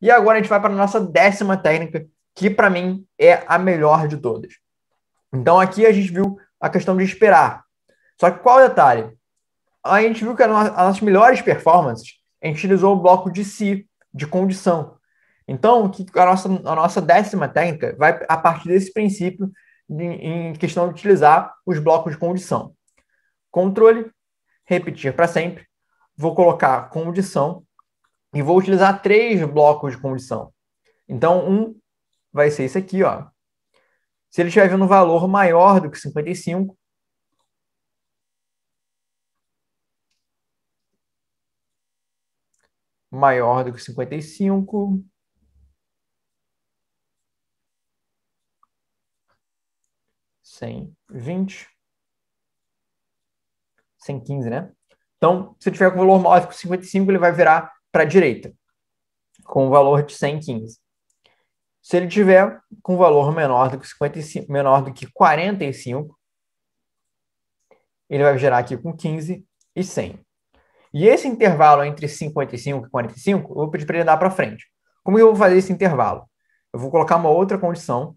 E agora a gente vai para a nossa décima técnica, que para mim é a melhor de todas. Então aqui a gente viu a questão de esperar. Só que qual é o detalhe? A gente viu que as nossas melhores performances, a gente utilizou o bloco de si, de condição. Então, a nossa, a nossa décima técnica vai a partir desse princípio de, em questão de utilizar os blocos de condição. Controle, repetir para sempre. Vou colocar condição e vou utilizar três blocos de condição. Então, um vai ser esse aqui, ó. Se ele estiver vendo um valor maior do que 55, maior do que 55, cem vinte, cem quinze, né? Então, se tiver com valor maior do que 55, ele vai virar para a direita, com o valor de 115. Se ele tiver com um valor menor do que 55, menor do que 45, ele vai gerar aqui com 15 e 100. E esse intervalo entre 55 e 45, eu vou pedir para ele dar para frente. Como eu vou fazer esse intervalo? Eu vou colocar uma outra condição.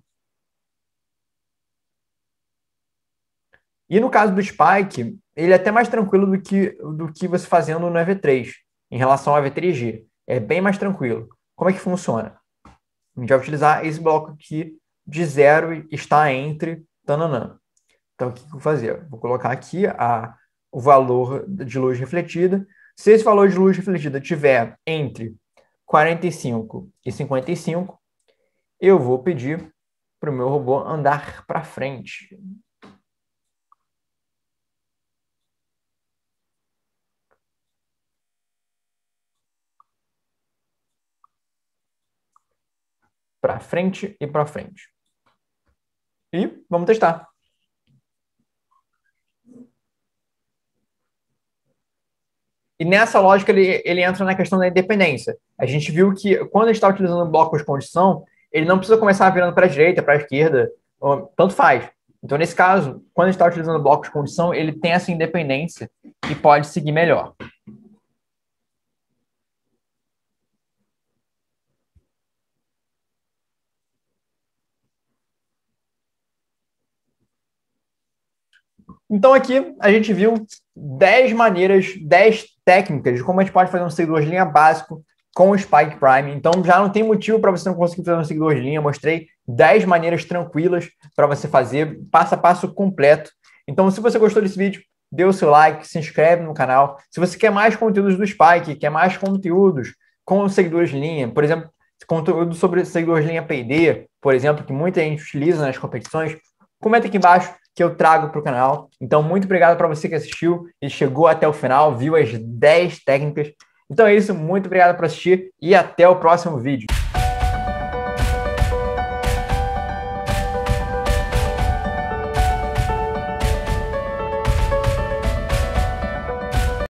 E no caso do Spike, ele é até mais tranquilo do que, do que você fazendo no EV3 em relação ao V3 g É bem mais tranquilo. Como é que funciona? A gente vai utilizar esse bloco aqui de zero está entre tananã. Então, o que eu vou fazer? Vou colocar aqui a, o valor de luz refletida. Se esse valor de luz refletida tiver entre 45 e 55, eu vou pedir para o meu robô andar para frente. para frente e para frente. E vamos testar. E nessa lógica ele, ele entra na questão da independência. A gente viu que quando a gente está utilizando blocos de condição, ele não precisa começar virando para a direita, para a esquerda, tanto faz. Então, nesse caso, quando a gente está utilizando blocos de condição, ele tem essa independência e pode seguir melhor. Então aqui a gente viu 10 maneiras, 10 técnicas de como a gente pode fazer um seguidor de linha básico com o Spike Prime. Então já não tem motivo para você não conseguir fazer um seguidor de linha. mostrei 10 maneiras tranquilas para você fazer, passo a passo completo. Então se você gostou desse vídeo, dê o seu like, se inscreve no canal. Se você quer mais conteúdos do Spike, quer mais conteúdos com seguidores de linha, por exemplo, conteúdo sobre seguidores de linha P&D, por exemplo, que muita gente utiliza nas competições, comenta aqui embaixo que eu trago para o canal. Então, muito obrigado para você que assistiu e chegou até o final, viu as 10 técnicas. Então é isso, muito obrigado por assistir e até o próximo vídeo.